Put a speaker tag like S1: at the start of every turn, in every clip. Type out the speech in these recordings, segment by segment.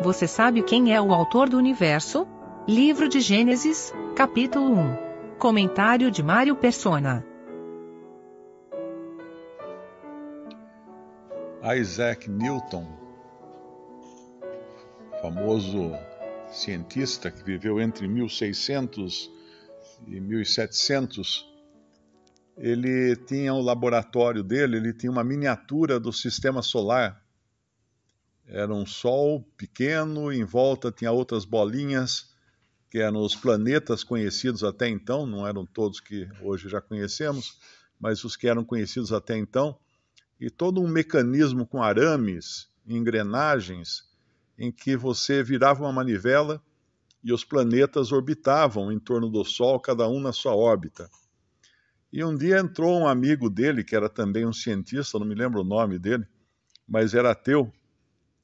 S1: Você sabe quem é o autor do universo? Livro de Gênesis, capítulo 1. Comentário de Mário Persona. Isaac Newton, famoso cientista que viveu entre 1600 e 1700, ele tinha um laboratório dele, ele tinha uma miniatura do sistema solar era um sol pequeno, em volta tinha outras bolinhas, que eram os planetas conhecidos até então, não eram todos que hoje já conhecemos, mas os que eram conhecidos até então, e todo um mecanismo com arames, engrenagens, em que você virava uma manivela e os planetas orbitavam em torno do Sol, cada um na sua órbita. E um dia entrou um amigo dele, que era também um cientista, não me lembro o nome dele, mas era ateu,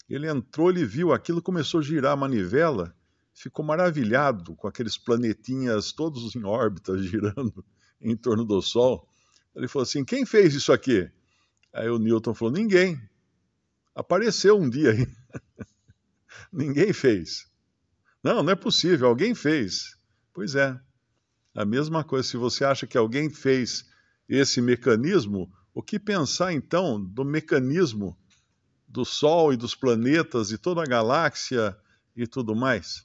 S1: ele entrou, ele viu aquilo, começou a girar a manivela, ficou maravilhado com aqueles planetinhas todos em órbita girando em torno do Sol. Ele falou assim: Quem fez isso aqui? Aí o Newton falou: Ninguém. Apareceu um dia aí. Ninguém fez. Não, não é possível, alguém fez. Pois é. A mesma coisa, se você acha que alguém fez esse mecanismo, o que pensar então do mecanismo do Sol e dos planetas e toda a galáxia e tudo mais.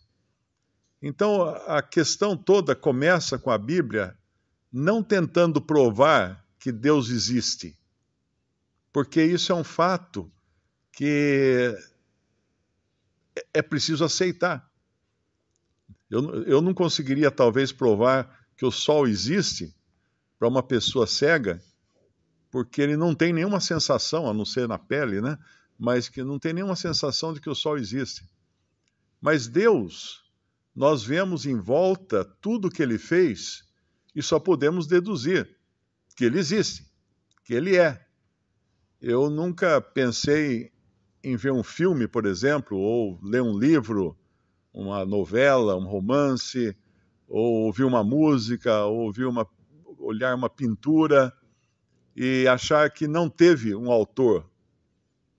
S1: Então a questão toda começa com a Bíblia não tentando provar que Deus existe, porque isso é um fato que é preciso aceitar. Eu, eu não conseguiria, talvez, provar que o Sol existe para uma pessoa cega, porque ele não tem nenhuma sensação, a não ser na pele, né? mas que não tem nenhuma sensação de que o sol existe. Mas Deus, nós vemos em volta tudo o que ele fez e só podemos deduzir que ele existe, que ele é. Eu nunca pensei em ver um filme, por exemplo, ou ler um livro, uma novela, um romance, ou ouvir uma música, ou ouvir uma, olhar uma pintura e achar que não teve um autor,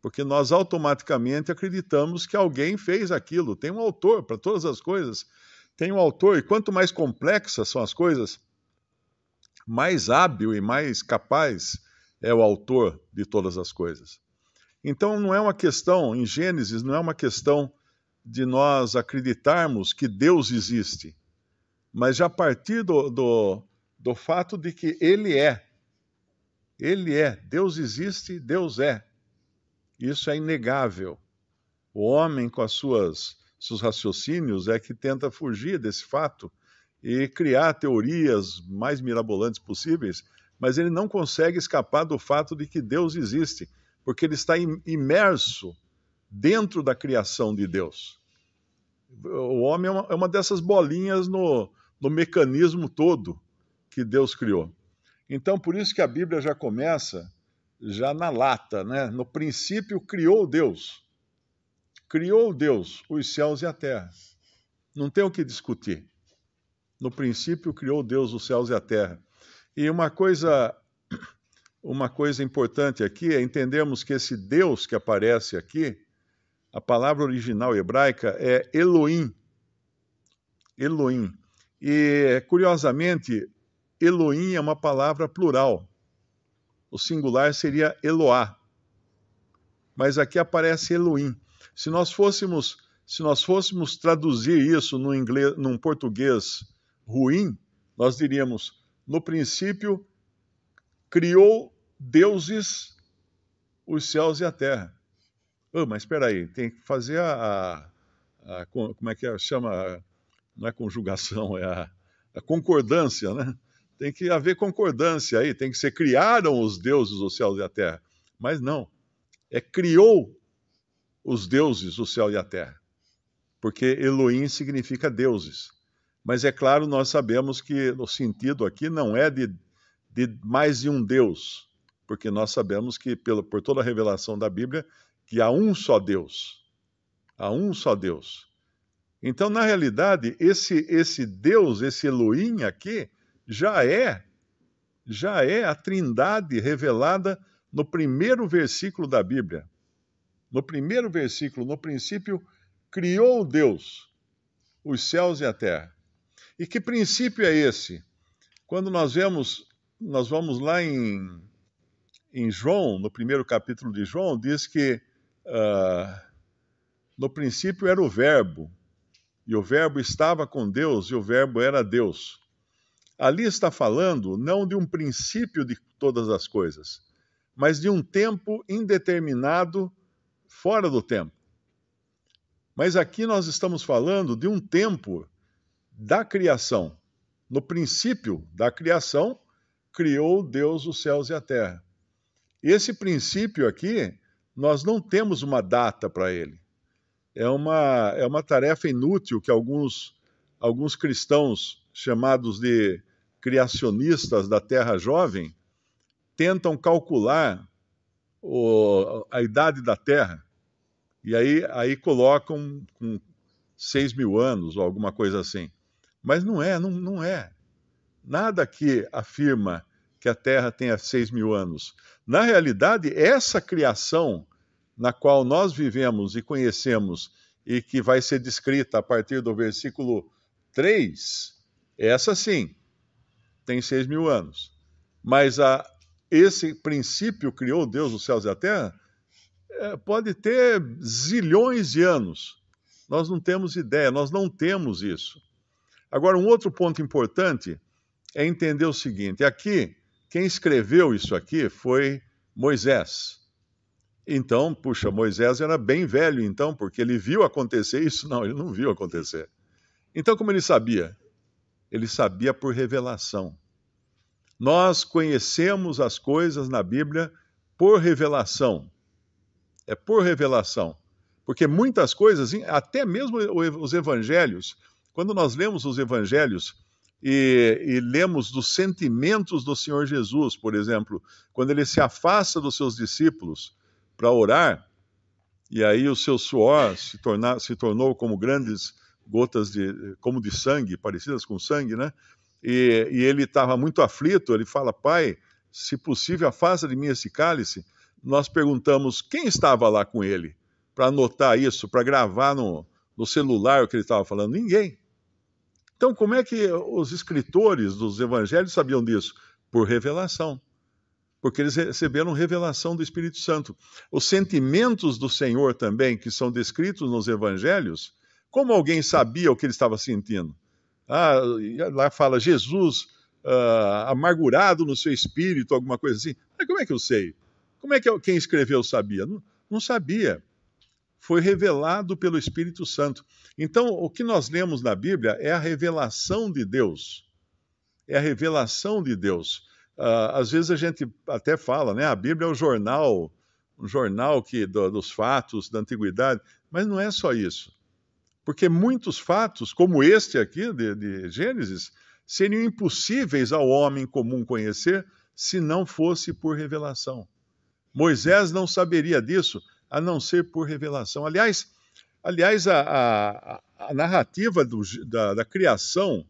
S1: porque nós automaticamente acreditamos que alguém fez aquilo. Tem um autor para todas as coisas. Tem um autor, e quanto mais complexas são as coisas, mais hábil e mais capaz é o autor de todas as coisas. Então não é uma questão, em Gênesis, não é uma questão de nós acreditarmos que Deus existe, mas já a partir do, do, do fato de que Ele é. Ele é, Deus existe, Deus é. Isso é inegável. O homem, com as suas, seus raciocínios, é que tenta fugir desse fato e criar teorias mais mirabolantes possíveis, mas ele não consegue escapar do fato de que Deus existe, porque ele está imerso dentro da criação de Deus. O homem é, é uma, dessas bolinhas no, no mecanismo todo que Deus criou. Então, por isso que a Bíblia já começa já na lata, né? No princípio criou Deus. Criou Deus os céus e a terra. Não tem o que discutir. No princípio criou Deus os céus e a terra. E uma coisa uma coisa importante aqui é entendermos que esse Deus que aparece aqui, a palavra original hebraica é Elohim. Elohim. E curiosamente, Elohim é uma palavra plural o singular seria Eloá. Mas aqui aparece Elohim. Se nós fôssemos, se nós fôssemos traduzir isso no inglês, num português ruim, nós diríamos: no princípio criou deuses os céus e a terra. Oh, mas espera aí, tem que fazer a, a, a como é que é, chama? Não é conjugação, é a, a concordância, né? tem que haver concordância aí, tem que ser criaram os deuses o céu e a terra. Mas não, é criou os deuses o céu e a terra. Porque Elohim significa deuses. Mas é claro, nós sabemos que o sentido aqui não é de, de mais de um deus, porque nós sabemos que, pelo, por toda a revelação da Bíblia, que há um só Deus. Há um só Deus. Então, na realidade, esse, esse Deus, esse Elohim aqui, já é já é a trindade revelada no primeiro versículo da Bíblia. No primeiro versículo, no princípio, criou Deus os céus e a terra. E que princípio é esse? Quando nós vemos, nós vamos lá em, em João, no primeiro capítulo de João, diz que uh, no princípio era o Verbo, e o Verbo estava com Deus, e o Verbo era Deus. Ali está falando não de um princípio de todas as coisas, mas de um tempo indeterminado fora do tempo. Mas aqui nós estamos falando de um tempo da criação. No princípio da criação, criou Deus os céus e a terra. Esse princípio aqui, nós não temos uma data para ele. É uma, é uma tarefa inútil que alguns, alguns cristãos chamados de criacionistas da Terra Jovem, tentam calcular o, a idade da Terra. E aí, aí colocam com 6 mil anos ou alguma coisa assim. Mas não é, não, não é. Nada que afirma que a Terra tenha 6 mil anos. Na realidade, essa criação na qual nós vivemos e conhecemos e que vai ser descrita a partir do versículo 3, essa sim, tem seis mil anos. Mas a, esse princípio criou Deus os céus e a terra é, pode ter zilhões de anos. Nós não temos ideia, nós não temos isso. Agora, um outro ponto importante é entender o seguinte: aqui, é quem escreveu isso aqui foi Moisés. Então, puxa, Moisés era bem velho, então, porque ele viu acontecer isso? Não, ele não viu acontecer. Então, como ele sabia? ele sabia por revelação. Nós conhecemos as coisas na Bíblia por revelação. É por revelação. Porque muitas coisas, até mesmo os evangelhos, quando nós lemos os evangelhos e, e, lemos dos sentimentos do Senhor Jesus, por exemplo, quando ele se afasta dos seus discípulos para orar, e aí o seu suor se, tornar, se tornou como grandes gotas de, como de sangue, parecidas com sangue, né? E, e ele estava muito aflito, ele fala, pai, se possível, afasta de mim esse cálice. Nós perguntamos quem estava lá com ele, para anotar isso, para gravar no, no celular o que ele estava falando. Ninguém. Então, como é que os escritores dos evangelhos sabiam disso? Por revelação. Porque eles receberam revelação do Espírito Santo. Os sentimentos do Senhor também, que são descritos nos evangelhos, como alguém sabia o que ele estava sentindo? Ah, lá fala Jesus ah, amargurado no seu espírito, alguma coisa assim. Mas como é que eu sei? Como é que quem escreveu sabia? Não, não sabia. Foi revelado pelo Espírito Santo. Então, o que nós lemos na Bíblia é a revelação de Deus. É a revelação de Deus. Ah, às vezes a gente até fala, né? A Bíblia é um jornal, um jornal que do, dos fatos da antiguidade, mas não é só isso porque muitos fatos, como este aqui de, de Gênesis, seriam impossíveis ao homem comum conhecer se não fosse por revelação. Moisés não saberia disso a não ser por revelação. Aliás, aliás a, a, a narrativa do, da, da, criação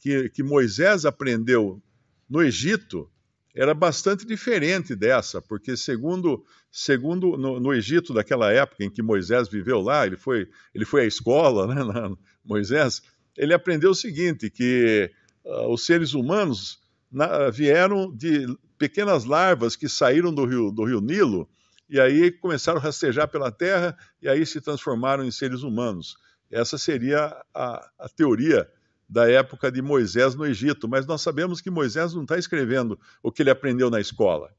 S1: que, que Moisés aprendeu no Egito era bastante diferente dessa, porque segundo, segundo no, no, Egito daquela época em que Moisés viveu lá, ele foi, ele foi à escola, né, na, Moisés, ele aprendeu o seguinte, que uh, os seres humanos na, vieram de pequenas larvas que saíram do rio, do rio Nilo, e aí começaram a rastejar pela terra, e aí se transformaram em seres humanos. Essa seria a, a teoria da época de Moisés no Egito, mas nós sabemos que Moisés não está escrevendo o que ele aprendeu na escola.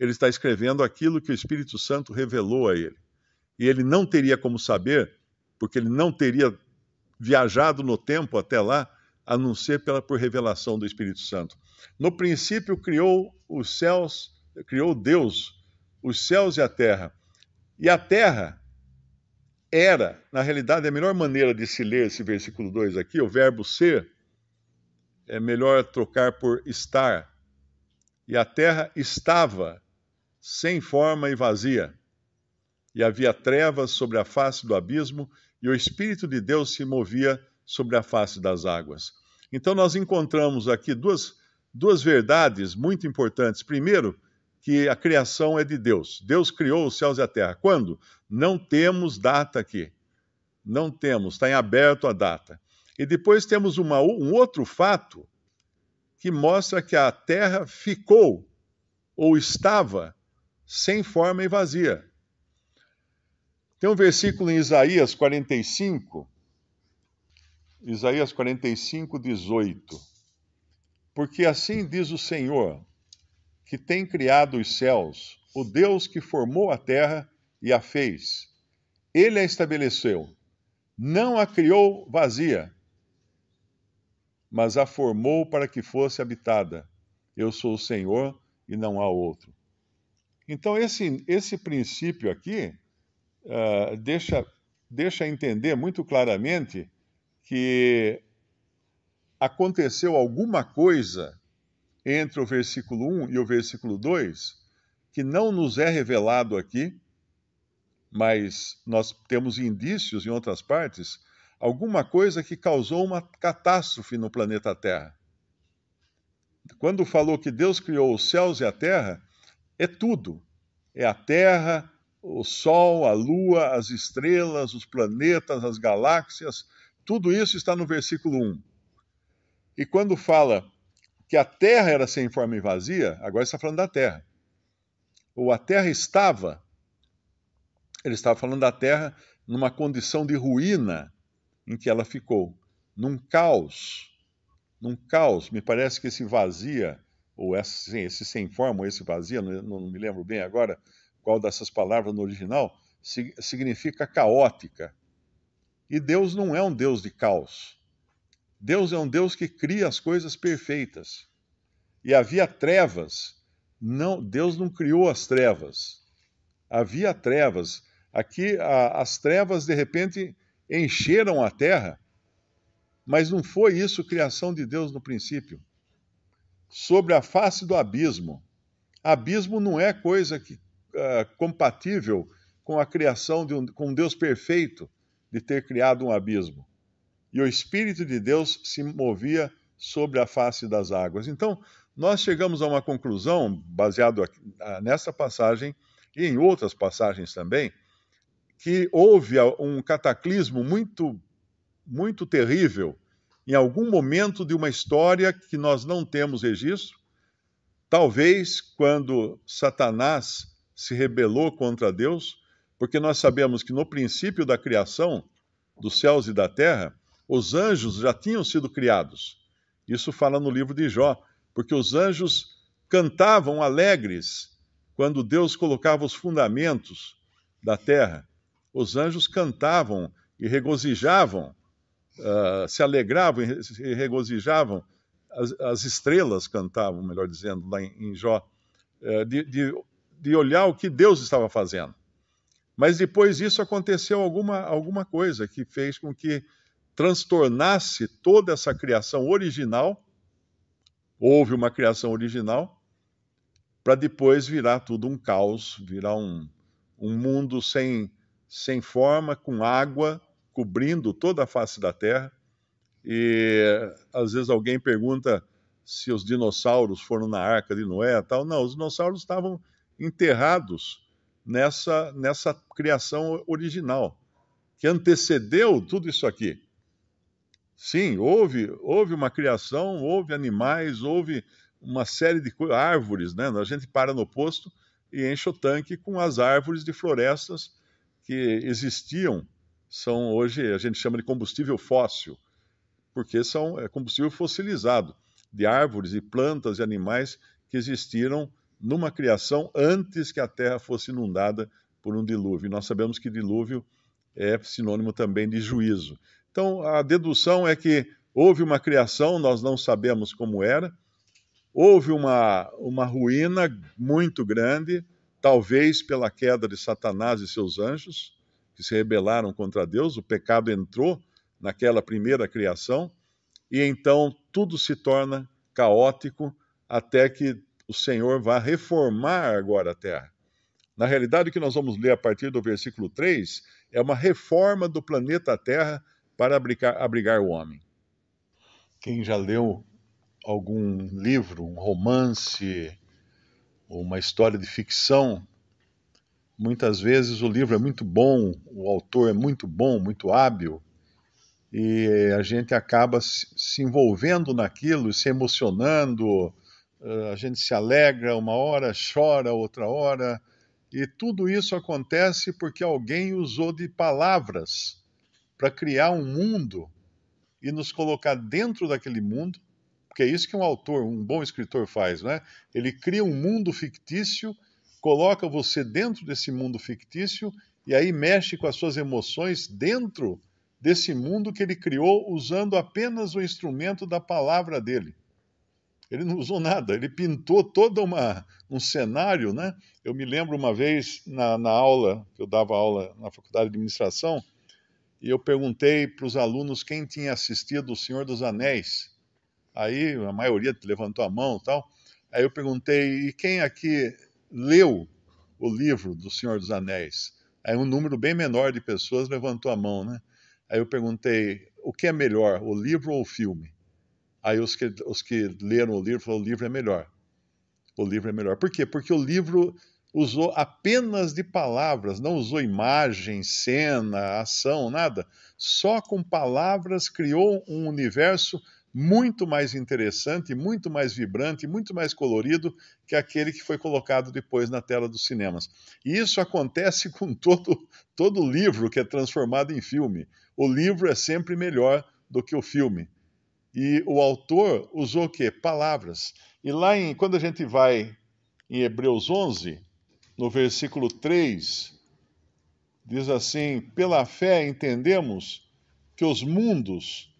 S1: Ele está escrevendo aquilo que o Espírito Santo revelou a ele. E ele não teria como saber, porque ele não teria viajado no tempo até lá, a não ser pela, por revelação do Espírito Santo. No princípio criou os céus, criou Deus, os céus e a terra. E a terra era, na realidade, a melhor maneira de se ler esse versículo 2 aqui, o verbo ser, é melhor trocar por estar. E a terra estava sem forma e vazia. E havia trevas sobre a face do abismo, e o Espírito de Deus se movia sobre a face das águas. Então, nós encontramos aqui duas, duas verdades muito importantes. Primeiro, que a criação é de Deus. Deus criou os céus e a terra. Quando? Não temos data aqui. Não temos, está em aberto a data. E depois temos uma, um outro fato que mostra que a terra ficou ou estava sem forma e vazia. Tem um versículo em Isaías 45, Isaías 45, 18. Porque assim diz o Senhor: que tem criado os céus, o Deus que formou a terra e a fez. Ele a estabeleceu, não a criou vazia, mas a formou para que fosse habitada. Eu sou o Senhor e não há outro. Então, esse, esse princípio aqui uh, deixa, deixa entender muito claramente que aconteceu alguma coisa entre o versículo 1 e o versículo 2, que não nos é revelado aqui, mas nós temos indícios em outras partes, alguma coisa que causou uma catástrofe no planeta Terra. Quando falou que Deus criou os céus e a terra, é tudo. É a terra, o sol, a lua, as estrelas, os planetas, as galáxias, tudo isso está no versículo 1. E quando fala que a terra era sem forma e vazia, agora está falando da terra. Ou a terra estava, ele estava falando da terra numa condição de ruína em que ela ficou, num caos. Num caos, me parece que esse vazia, ou esse, esse sem forma, ou esse vazia, não, não me lembro bem agora qual dessas palavras no original, significa caótica. E Deus não é um Deus de caos. Deus é um Deus que cria as coisas perfeitas. E havia trevas. Não, Deus não criou as trevas. Havia trevas. Aqui a, as trevas de repente encheram a terra, mas não foi isso criação de Deus no princípio. Sobre a face do abismo. Abismo não é coisa que, uh, compatível com a criação de um, com um Deus perfeito de ter criado um abismo e o Espírito de Deus se movia sobre a face das águas. Então, nós chegamos a uma conclusão, baseado nessa passagem e em outras passagens também, que houve um cataclismo muito, muito terrível em algum momento de uma história que nós não temos registro, talvez quando Satanás se rebelou contra Deus, porque nós sabemos que no princípio da criação dos céus e da terra, os anjos já tinham sido criados. Isso fala no livro de Jó, porque os anjos cantavam alegres quando Deus colocava os fundamentos da terra. Os anjos cantavam e regozijavam, uh, se alegravam e regozijavam. As, as, estrelas cantavam, melhor dizendo, lá em, em Jó, uh, de, de, de olhar o que Deus estava fazendo. Mas depois disso aconteceu alguma, alguma coisa que fez com que transtornasse toda essa criação original, houve uma criação original, para depois virar tudo um caos, virar um, um mundo sem, sem forma, com água, cobrindo toda a face da Terra. E às vezes alguém pergunta se os dinossauros foram na arca de Noé e tal. Não, os dinossauros estavam enterrados nessa, nessa criação original, que antecedeu tudo isso aqui. Sim, houve, houve uma criação, houve animais, houve uma série de coisas, árvores, né? A gente para no posto e enche o tanque com as árvores de florestas que existiam, são hoje, a gente chama de combustível fóssil, porque são é combustível fossilizado, de árvores e plantas e animais que existiram numa criação antes que a Terra fosse inundada por um dilúvio. nós sabemos que dilúvio é sinônimo também de juízo. Então, a dedução é que houve uma criação, nós não sabemos como era, houve uma, uma ruína muito grande, talvez pela queda de Satanás e seus anjos, que se rebelaram contra Deus, o pecado entrou naquela primeira criação, e então tudo se torna caótico até que o Senhor vá reformar agora a terra. Na realidade, o que nós vamos ler a partir do versículo 3 é uma reforma do planeta Terra para abrigar, abrigar o homem. Quem já leu algum livro, um romance, uma história de ficção, muitas vezes o livro é muito bom, o autor é muito bom, muito hábil, e a gente acaba se envolvendo naquilo, se emocionando, eh, a gente se alegra uma hora, chora outra hora, e tudo isso acontece porque alguém usou de palavras para criar um mundo e nos colocar dentro daquele mundo, porque é isso que um autor, um bom escritor faz, né? Ele cria um mundo fictício, coloca você dentro desse mundo fictício e aí mexe com as suas emoções dentro desse mundo que ele criou usando apenas o instrumento da palavra dele. Ele não usou nada, ele pintou todo uma, um cenário, né? Eu me lembro uma vez na, na aula, que eu dava aula na faculdade de administração, e eu perguntei para os alunos quem tinha assistido O Senhor dos Anéis. Aí a maioria levantou a mão e tal. Aí eu perguntei, e quem aqui leu o livro do Senhor dos Anéis? Aí um número bem menor de pessoas levantou a mão, né? Aí eu perguntei, o que é melhor, o livro ou o filme? Aí os que, os que leram o livro falaram, o livro é melhor. O livro é melhor. Por quê? Porque o livro usou apenas de palavras, não usou imagem, cena, ação, nada. Só com palavras criou um universo muito mais interessante, muito mais vibrante, muito mais colorido que aquele que foi colocado depois na tela dos cinemas. E isso acontece com todo todo livro que é transformado em filme. O livro é sempre melhor do que o filme. E o autor usou o quê? Palavras. E lá em quando a gente vai em Hebreus 11, no versículo 3, diz assim: Pela fé entendemos que os mundos,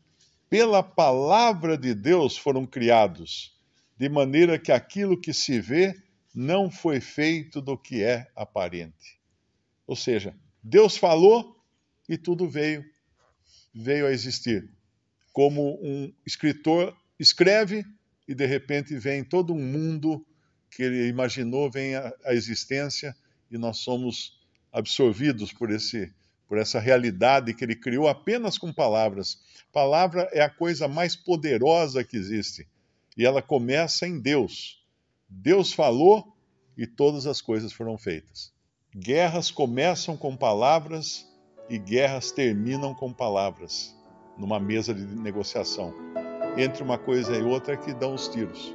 S1: pela palavra de Deus, foram criados, de maneira que aquilo que se vê não foi feito do que é aparente. Ou seja, Deus falou e tudo veio, veio a existir. Como um escritor escreve e de repente vem todo um mundo que ele imaginou vem à, existência e nós somos absorvidos por esse por essa realidade que ele criou apenas com palavras. Palavra é a coisa mais poderosa que existe e ela começa em Deus. Deus falou e todas as coisas foram feitas. Guerras começam com palavras e guerras terminam com palavras numa mesa de negociação. Entre uma coisa e outra é que dão os tiros.